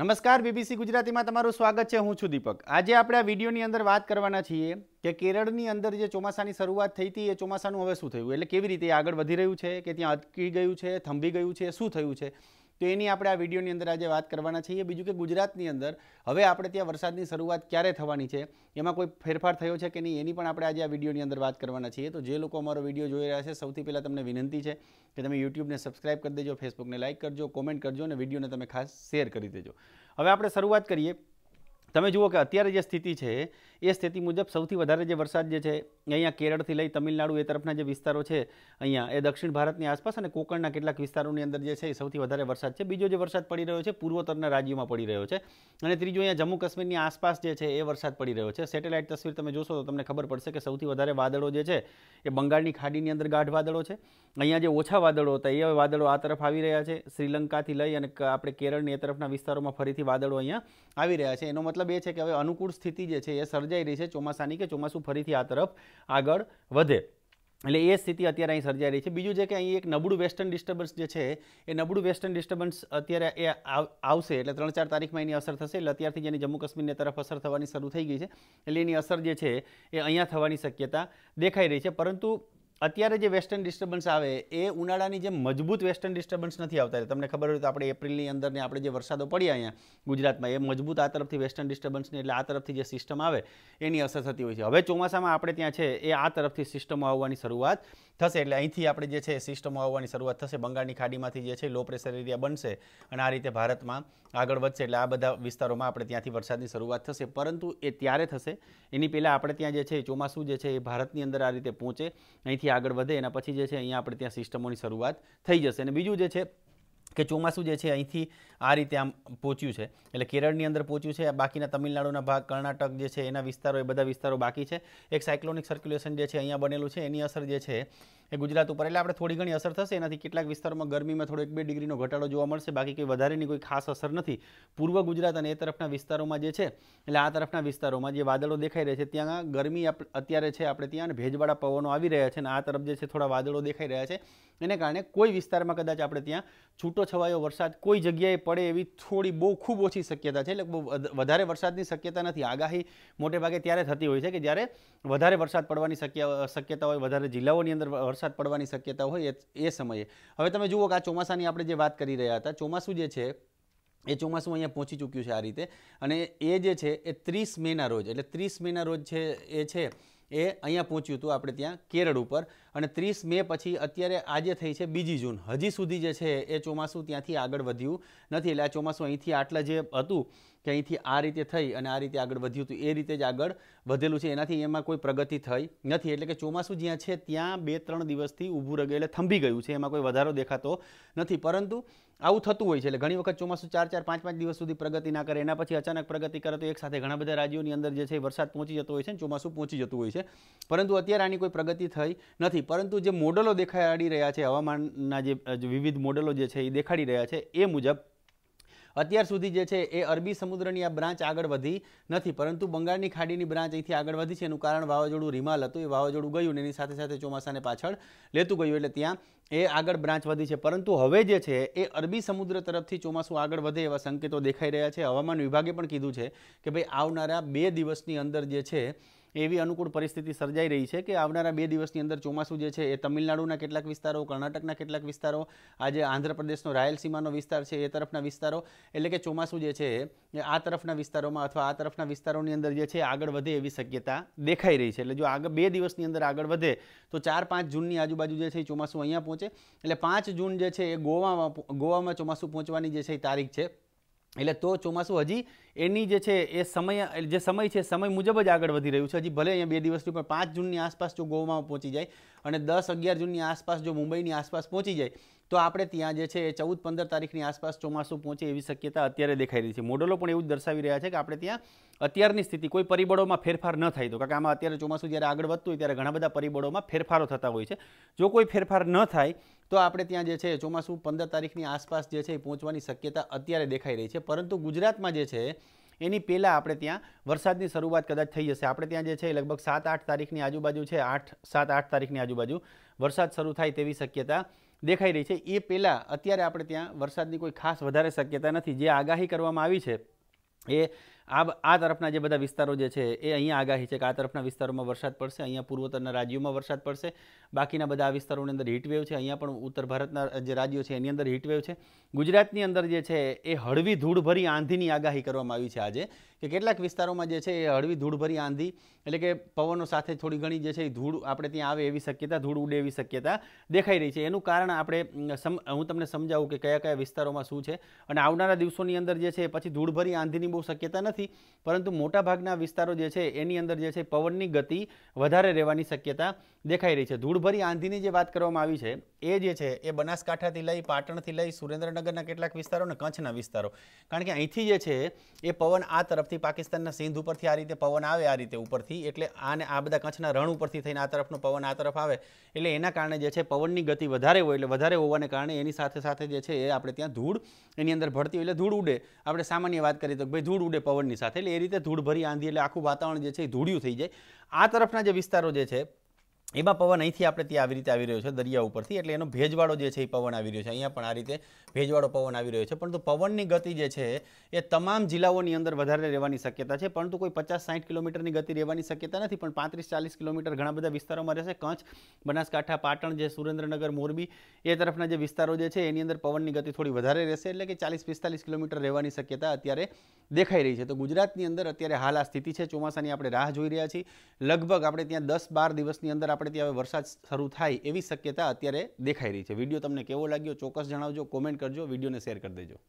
નમસ્કાર બીબીસી ગુજરાતીમાં તમારું સ્વાગત છે હું છું દીપક આજે આપણે આ વિડીયોની અંદર વાત કરવાના છીએ કે કેરળની અંદર જે ચોમાસાની શરૂઆત થઈ હતી એ ચોમાસાનું હવે શું થયું એટલે કેવી રીતે આગળ વધી રહ્યું છે કે ત્યાં અટકી ગયું છે થંભી ગયું છે શું થયું છે તો એની આપણે આ વિડીયોની અંદર આજે વાત કરવાના છીએ બીજું કે ગુજરાતની અંદર હવે આપણે ત્યાં વરસાદની શરૂઆત ક્યારે થવાની છે એમાં કોઈ ફેરફાર થયો છે કે નહીં એની પણ આપણે આજે આ વિડીયોની અંદર વાત કરવાના છીએ તો જે લોકો અમારો વિડીયો જોઈ રહ્યા છે સૌથી પહેલાં તમને વિનંતી છે કે તમે યુટ્યુબને સબસ્ક્રાઇબ કરી દેજો ફેસબુકને લાઇક કરજો કોમેન્ટ કરજો અને વિડીયોને તમે ખાસ શેર કરી દેજો હવે આપણે શરૂઆત કરીએ તમે જુઓ કે અત્યારે જે સ્થિતિ છે એ સ્થિતિ મુજબ સૌથી વધારે જે વરસાદ જે છે અહીંયા કેરળથી લઈ તમિલનાડુ એ તરફના જે વિસ્તારો છે અહીંયા એ દક્ષિણ ભારતની આસપાસ અને કોકણના કેટલાક વિસ્તારોની અંદર જે છે એ સૌથી વધારે વરસાદ છે બીજો જે વરસાદ પડી રહ્યો છે પૂર્વોત્તરના રાજ્યોમાં પડી રહ્યો છે અને ત્રીજો અહીંયા જમ્મુ કાશ્મીરની આસપાસ જે છે એ વરસાદ પડી રહ્યો છે સેટેલાઇટ તસવીર તમે જોશો તો તમને ખબર પડશે કે સૌથી વધારે વાદળો જે છે એ બંગાળની ખાડીની અંદર ગાઢ વાદળો છે અહીંયા જે ઓછા વાદળો હતા એ વાદળો આ તરફ આવી રહ્યા છે શ્રીલંકાથી લઈ અને આપણે કેરળની એ તરફના વિસ્તારોમાં ફરીથી વાદળો અહીંયા આવી રહ્યા છે એનો મતલબ એ છે કે હવે અનુકૂળ સ્થિતિ જે છે એ સર્જ સર્જાઈ રહી છે ચોમાસાની કે ચોમાસું ફરીથી આ તરફ આગળ વધે એટલે એ સ્થિતિ અત્યારે અહીં સર્જાઈ રહી છે બીજું છે કે અહીં એક નબળું વેસ્ટર્ન ડિસ્ટર્બન્સ જે છે એ નબળું વેસ્ટર્ન ડિસ્ટર્બન્સ અત્યારે એ આવશે એટલે ત્રણ ચાર તારીખમાં એની અસર થશે એટલે અત્યારથી જેની જમ્મુ કાશ્મીરની તરફ અસર થવાની શરૂ થઈ ગઈ છે એટલે એની અસર જે છે એ અહીંયા થવાની શક્યતા દેખાઈ રહી છે પરંતુ અત્યારે જે વેસ્ટર્ન ડિસ્ટર્બન્સ આવે એ ઉનાળાની જેમ મજબૂત વેસ્ટર્ન ડિસ્ટર્બન્સ નથી આવતા તમને ખબર હોય તો આપણે એપ્રિલની અંદર ને આપણે જે વરસાદો પડ્યા અહીંયા ગુજરાતમાં એ મજબૂત આ તરફથી વેસ્ટર્ન ડિસ્ટર્બન્સની એટલે આ તરફથી જે સિસ્ટમ આવે એની અસર થતી હોય છે હવે ચોમાસામાં આપણે ત્યાં છે એ આ તરફથી સિસ્ટમો આવવાની શરૂઆત થશે એટલે અહીંથી આપણે જે છે સિસ્ટમો આવવાની શરૂઆત થશે બંગાળની ખાડીમાંથી જે છે લો પ્રેશર એરિયા બનશે અને આ રીતે ભારતમાં આગળ વધશે એટલે આ બધા વિસ્તારોમાં આપણે ત્યાંથી વરસાદની શરૂઆત થશે પરંતુ એ ત્યારે થશે એની પહેલાં આપણે ત્યાં જે છે ચોમાસું જે છે એ ભારતની અંદર આ રીતે પહોંચે અહીંથી આગળ વધે એના પછી જે છે અહીંયા આપણે ત્યાં સિસ્ટમોની શરૂઆત થઈ જશે અને બીજું જે છે કે ચોમાસું જે છે અહીંથી આ રીતે આમ પહોંચ્યું છે એટલે કેરળની અંદર પહોંચ્યું છે બાકીના તમિલનાડુના ભાગ કર્ણાટક જે છે એના વિસ્તારો એ બધા વિસ્તારો બાકી છે એક સાયક્લોનિક સર્ક્યુલેશન જે છે અહીંયા બનેલું છે એની અસર જે છે એ ગુજરાત ઉપર એટલે આપણે થોડી ઘણી અસર થશે એનાથી કેટલાક વિસ્તારમાં ગરમીમાં થોડો એક બે ડિગ્રીનો ઘટાડો જોવા મળશે બાકી કોઈ વધારેની કોઈ ખાસ અસર નથી પૂર્વ ગુજરાત અને એ તરફના વિસ્તારોમાં જે છે એટલે આ તરફના વિસ્તારોમાં જે વાદળો દેખાઈ રહ્યા છે ત્યાં ગરમી અત્યારે છે આપણે ત્યાં ભેજવાળા પવનો આવી રહ્યા છે અને આ તરફ જે છે થોડા વાદળો દેખાઈ રહ્યા છે એને કારણે કોઈ વિસ્તારમાં કદાચ આપણે ત્યાં છૂટો છવાયો વરસાદ કોઈ જગ્યાએ પડે એવી થોડી બહુ ખૂબ ઓછી શક્યતા છે એટલે બહુ વધારે વરસાદની શક્યતા નથી આગાહી મોટે ભાગે ત્યારે થતી હોય છે કે જ્યારે વધારે વરસાદ પડવાની શક્યતા હોય વધારે જિલ્લાઓની અંદર વરસાદ પડવાની શક્યતા હોય એ સમયે હવે તમે જુઓ કે આ ચોમાસાની આપણે જે વાત કરી રહ્યા હતા ચોમાસું જે છે એ ચોમાસું અહીંયા પહોંચી ચૂક્યું છે આ રીતે અને એ જે છે એ ત્રીસ મેના રોજ એટલે ત્રીસ મેના રોજ છે એ છે એ અહીંયા પહોંચ્યું હતું આપણે ત્યાં કેરળ ઉપર અને ત્રીસ મે પછી અત્યારે આજે થઈ છે બીજી જૂન હજી સુધી જે છે એ ચોમાસું ત્યાંથી આગળ વધ્યું નથી એટલે આ ચોમાસું અહીંથી આટલા જે હતું કે અહીંથી આ રીતે થઈ અને આ રીતે આગળ વધ્યું હતું એ રીતે જ આગળ વધેલું છે એનાથી એમાં કોઈ પ્રગતિ થઈ નથી એટલે કે ચોમાસું જ્યાં છે ત્યાં બે ત્રણ દિવસથી ઊભું રગે એટલે થંભી ગયું છે એમાં કોઈ વધારો દેખાતો નથી પરંતુ આવું થતું હોય છે એટલે ઘણી વખત ચોમાસું ચાર ચાર પાંચ પાંચ દિવસ સુધી પ્રગતિ ના કરે એના પછી અચાનક પ્રગતિ કરે તો એક સાથે ઘણા બધા રાજ્યોની અંદર જે છે વરસાદ પહોંચી જતો હોય છે ચોમાસું પહોંચી જતું હોય છે પરંતુ અત્યારે આની કોઈ પ્રગતિ થઈ નથી નથી પરંતુ જે મોડલો દેખાડી રહ્યા છે હવામાનના જે વિવિધ મોડલો જે છે એ દેખાડી રહ્યા છે એ મુજબ અત્યાર સુધી જે છે એ અરબી સમુદ્રની આ બ્રાન્ચ આગળ વધી નથી પરંતુ બંગાળની ખાડીની બ્રાન્ચ અહીંથી આગળ વધી છે એનું કારણ વાવાઝોડું રિમાલ હતું એ વાવાઝોડું ગયું ને એની સાથે સાથે ચોમાસાને પાછળ લેતું ગયું એટલે ત્યાં એ આગળ બ્રાન્ચ વધી છે પરંતુ હવે જે છે એ અરબી સમુદ્ર તરફથી ચોમાસું આગળ વધે એવા સંકેતો દેખાઈ રહ્યા છે હવામાન વિભાગે પણ કીધું છે કે ભાઈ આવનારા બે દિવસની અંદર જે છે એવી અનુકૂળ પરિસ્થિતિ સર્જાઈ રહી છે કે આવનારા બે દિવસની અંદર ચોમાસું જે છે એ તમિલનાડુના કેટલાક વિસ્તારો કર્ણાટકના કેટલાક વિસ્તારો આજે આંધ્રપ્રદેશનો રાયલસીમાનો વિસ્તાર છે એ તરફના વિસ્તારો એટલે કે ચોમાસું જે છે એ આ તરફના વિસ્તારોમાં અથવા આ તરફના વિસ્તારોની અંદર જે છે આગળ વધે એવી શક્યતા દેખાઈ રહી છે એટલે જો આગળ બે દિવસની અંદર આગળ વધે તો ચાર પાંચ જૂનની આજુબાજુ જે છે એ ચોમાસું અહીંયા પહોંચે એટલે પાંચ જૂન જે છે એ ગોવામાં ગોવામાં ચોમાસું પહોંચવાની જે છે એ તારીખ છે એટલે તો ચોમાસું હજી એની જે છે એ સમય જે સમય છે સમય મુજબ જ આગળ વધી રહ્યું છે હજી ભલે અહીંયા બે દિવસની પણ પાંચ જૂનની આસપાસ જો ગોવામાં પહોંચી જાય અને દસ અગિયાર જૂનની આસપાસ જો મુંબઈની આસપાસ પહોંચી જાય તો આપણે ત્યાં જે છે એ ચૌદ પંદર તારીખની આસપાસ ચોમાસું પહોંચે એવી શક્યતા અત્યારે દેખાઈ રહી છે મોડલો પણ એવું જ દર્શાવી રહ્યા છે કે આપણે ત્યાં અત્યારની સ્થિતિ કોઈ પરિબળોમાં ફેરફાર ન થાય તો કારણ કે આમાં અત્યારે ચોમાસું જ્યારે આગળ વધતું હોય ત્યારે ઘણા બધા પરિબળોમાં ફેરફારો થતા હોય છે જો કોઈ ફેરફાર ન થાય તો આપણે ત્યાં જે છે ચોમાસું પંદર તારીખની આસપાસ જે છે એ પહોંચવાની શક્યતા અત્યારે દેખાઈ રહી છે પરંતુ ગુજરાતમાં જે છે એની પહેલાં આપણે ત્યાં વરસાદની શરૂઆત કદાચ થઈ જશે આપણે ત્યાં જે છે લગભગ સાત આઠ તારીખની આજુબાજુ છે આઠ સાત આઠ તારીખની આજુબાજુ વરસાદ શરૂ થાય તેવી શક્યતા દેખાઈ રહી છે એ પહેલાં અત્યારે આપણે ત્યાં વરસાદની કોઈ ખાસ વધારે શક્યતા નથી જે આગાહી કરવામાં આવી છે એ આ આ તરફના જે બધા વિસ્તારો જે છે એ અહીંયા આગાહી છે કે આ તરફના વિસ્તારોમાં વરસાદ પડશે અહીંયા પૂર્વોત્તરના રાજ્યોમાં વરસાદ પડશે બાકીના બધા વિસ્તારોની અંદર હીટવેવ છે અહીંયા પણ ઉત્તર ભારતના જે રાજ્યો છે એની અંદર હીટવેવ છે ગુજરાતની અંદર જે છે એ હળવી ધૂળભરી આંધીની આગાહી કરવામાં આવી છે આજે કે કેટલાક વિસ્તારોમાં જે છે એ હળવી ધૂળભરી આંધી એટલે કે પવનો સાથે થોડી ઘણી જે છે એ ધૂળ આપણે ત્યાં આવે એવી શક્યતા ધૂળ ઉડે એવી શક્યતા દેખાઈ રહી છે એનું કારણ આપણે હું તમને સમજાવું કે કયા કયા વિસ્તારોમાં શું છે અને આવનારા દિવસોની અંદર જે છે પછી ધૂળભરી આંધીની બહુ શક્યતા નથી નથી પરંતુ મોટાભાગના વિસ્તારો જે છે એની અંદર જે છે પવનની ગતિ વધારે રહેવાની શક્યતા દેખાઈ રહી છે ધૂળભરી આંધીની જે વાત કરવામાં આવી છે એ જે છે એ બનાસકાંઠાથી લઈ પાટણથી લઈ સુરેન્દ્રનગરના કેટલાક વિસ્તારો અને કચ્છના વિસ્તારો કારણ કે અહીંથી જે છે એ પવન આ તરફથી પાકિસ્તાનના સિંધ ઉપરથી આ રીતે પવન આવે આ રીતે ઉપરથી એટલે આને આ બધા કચ્છના રણ ઉપરથી થઈને આ તરફનો પવન આ તરફ આવે એટલે એના કારણે જે છે પવનની ગતિ વધારે હોય એટલે વધારે હોવાને કારણે એની સાથે સાથે જે છે એ આપણે ત્યાં ધૂળ એની અંદર ભરતી હોય એટલે ધૂળ ઉડે આપણે સામાન્ય વાત કરીએ તો ભાઈ ધૂળ ઉડે પવનની પવનની સાથે એટલે એ રીતે ધૂળભરી આંધી એટલે આખું વાતાવરણ જે છે એ ધૂળિયું થઈ જાય આ તરફના જે વિસ્તારો જે છે એમાં પવન અહીંથી આપણે ત્યાં આવી રીતે આવી રહ્યો છે દરિયા ઉપરથી એટલે એનો ભેજવાળો જે છે એ પવન આવી રહ્યો છે અહીંયા પણ આ રીતે ભેજવાળો પવન આવી રહ્યો છે પરંતુ પવનની ગતિ જે છે એ તમામ જિલ્લાઓની અંદર વધારે રહેવાની શક્યતા છે પરંતુ કોઈ પચાસ સાઠ કિલોમીટરની ગતિ રહેવાની શક્યતા નથી પણ પાંત્રીસ ચાલીસ કિલોમીટર ઘણા બધા વિસ્તારોમાં રહેશે કચ્છ બનાસકાંઠા પાટણ જે સુરેન્દ્રનગર મોરબી એ તરફના જે વિસ્તારો જે છે એની અંદર પવનની ગતિ થોડી વધારે રહેશે એટલે કે ચાલીસ પિસ્તાલીસ કિલોમીટર રહેવાની શક્યતા અત્યારે દેખાઈ રહી છે તો ગુજરાતની અંદર અત્યારે હાલ આ સ્થિતિ છે ચોમાસાની આપણે રાહ જોઈ રહ્યા છીએ લગભગ આપણે ત્યાં દસ બાર દિવસની અંદર આપણે ત્યાં હવે વરસાદ શરૂ થાય એવી શક્યતા અત્યારે દેખાઈ રહી છે વિડીયો તમને કેવો લાગ્યો ચોક્કસ જણાવજો કોમેન્ટ કરજો વિડીયોને શેર કરી દેજો